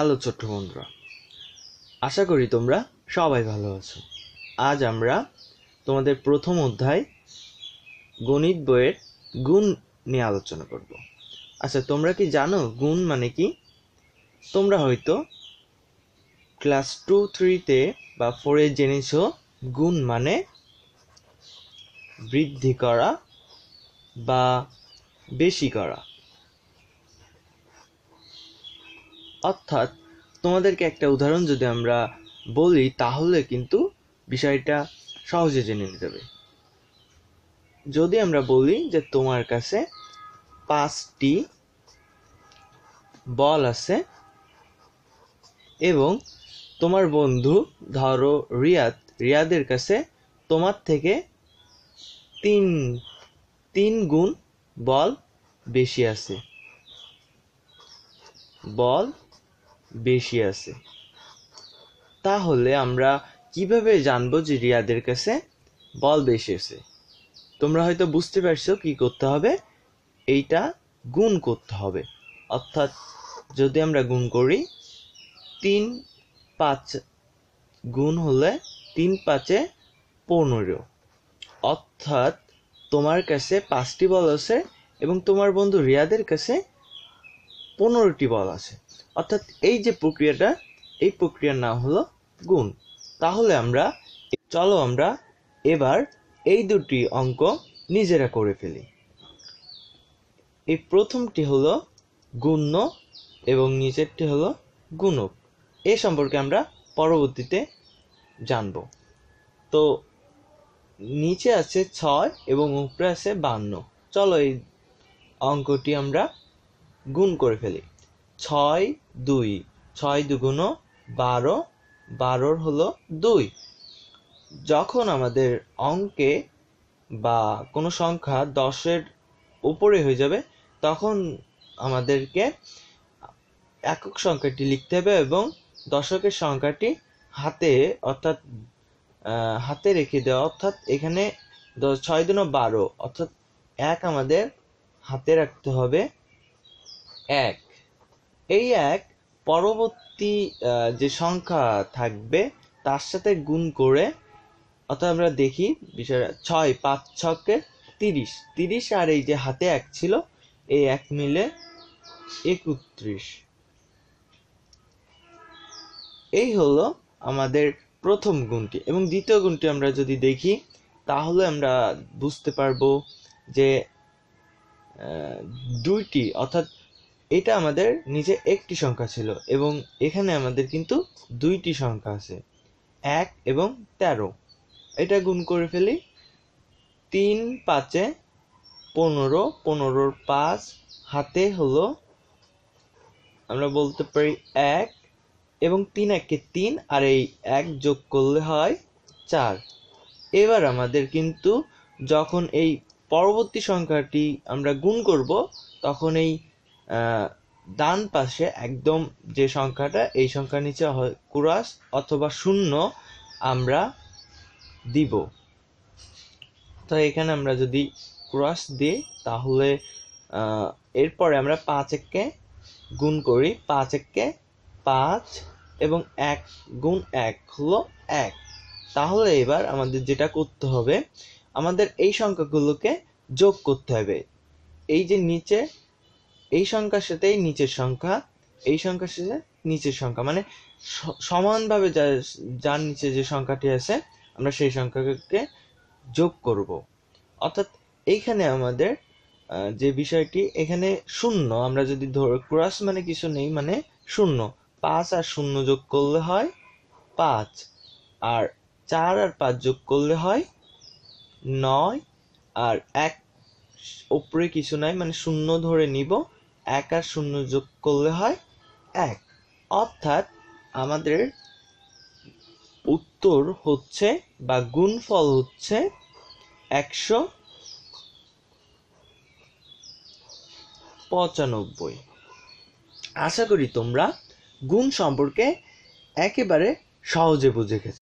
hello ছোট্ট বন্ধুরা আশা করি তোমরা সবাই ভালো আছো আজ আমরা তোমাদের প্রথম অধ্যায় গণিত বইয়ের গুণ নিয়ে আলোচনা করব আচ্ছা তোমরা কি জানো গুণ মানে কি তোমরা হয়তো ক্লাস টু থ্রিতে বা ফোরে জেনেছ গুণ মানে বৃদ্ধি করা বা বেশি করা অর্থাৎ তোমাদেরকে একটা উদাহরণ যদি আমরা বলি তাহলে কিন্তু বিষয়টা সহজে জেনে নিতে হবে যদি আমরা বলি যে তোমার কাছে পাঁচটি বল আছে এবং তোমার বন্ধু ধরো রিয়াদ রিয়াদের কাছে তোমার থেকে তিন তিন গুণ বল বেশি আছে বল বেশি আছে তাহলে আমরা কিভাবে জানবো যে রিয়াদের কাছে বল বেশি আছে তোমরা হয়তো বুঝতে পারছো কি করতে হবে এইটা গুণ করতে হবে অর্থাৎ যদি আমরা গুণ করি তিন পাঁচ গুণ হলে তিন পাঁচে পনেরো অর্থাৎ তোমার কাছে পাঁচটি বল আছে এবং তোমার বন্ধু রিয়াদের কাছে পনেরোটি বল আছে অর্থাৎ এই যে প্রক্রিয়াটা এই প্রক্রিয়ার নাম হলো গুণ তাহলে আমরা চলো আমরা এবার এই দুটি অঙ্ক নিজেরা করে ফেলি এই প্রথমটি হলো গুণ্য এবং নিচেরটি হলো গুণক এ সম্পর্কে আমরা পরবর্তীতে জানব তো নিচে আছে ছয় এবং উপরে আছে বান্ন চলো এই অঙ্কটি আমরা গুণ করে ফেলি ছয় দুই ছয় দুগুণ বারো বারোর হলো দুই যখন আমাদের অঙ্কে বা কোনো সংখ্যা দশের উপরে হয়ে যাবে তখন আমাদেরকে একক সংখ্যাটি লিখতে হবে এবং দশকের সংখ্যাটি হাতে অর্থাৎ হাতে রেখে দেওয়া অর্থাৎ এখানে ছয় দুনো বারো অর্থাৎ এক আমাদের হাতে রাখতে হবে এক এই এক পরবর্তী যে সংখ্যা থাকবে তার সাথে গুণ করে অর্থাৎ আমরা দেখি বিষয় ছয় পাঁচ ছকে তিরিশ তিরিশ আর এই যে হাতে এক ছিল এই এক মিলে একত্রিশ এই হলো আমাদের প্রথম গুণটি এবং দ্বিতীয় গুণটি আমরা যদি দেখি তাহলে আমরা বুঝতে পারবো যে দুইটি অর্থাৎ এটা আমাদের নিচে একটি সংখ্যা ছিল এবং এখানে আমাদের কিন্তু দুইটি সংখ্যা আছে এক এবং তেরো এটা গুণ করে ফেলি তিন পাঁচে পনেরো পনেরোর পাঁচ হাতে হলো আমরা বলতে পারি এক এবং তিন একে তিন আর এই এক যোগ করলে হয় চার এবার আমাদের কিন্তু যখন এই পরবর্তী সংখ্যাটি আমরা গুণ করব তখন এই ডান পাশে একদম যে সংখ্যাটা এই সংখ্যার নিচে হয় কুরাস অথবা শূন্য আমরা দিব তো এখানে আমরা যদি ক্রস দিই তাহলে এরপরে আমরা পাঁচ এককে গুণ করি পাঁচ এককে পাঁচ এবং এক গুণ এক হলো এক তাহলে এবার আমাদের যেটা করতে হবে আমাদের এই সংখ্যাগুলোকে যোগ করতে হবে এই যে নিচে এই সংখ্যার সাথে নিচের সংখ্যা এই সংখ্যার সাথে নিচের সংখ্যা মানে সমানভাবে যা যার নিচে যে সংখ্যাটি আছে আমরা সেই সংখ্যাকে যোগ করব অর্থাৎ এইখানে আমাদের যে বিষয়টি এখানে শূন্য আমরা যদি ধর ক্রস মানে কিছু নেই মানে শূন্য পাঁচ আর শূন্য যোগ করলে হয় পাঁচ আর চার আর পাঁচ যোগ করলে হয় নয় আর এক ওপরে কিছু নাই মানে শূন্য ধরে নিব এক আর শূন্য যোগ করলে হয় এক অর্থাৎ আমাদের উত্তর হচ্ছে বা গুণফল হচ্ছে একশো পঁচানব্বই আশা করি তোমরা গুণ সম্পর্কে একেবারে সহজে বুঝে গেছো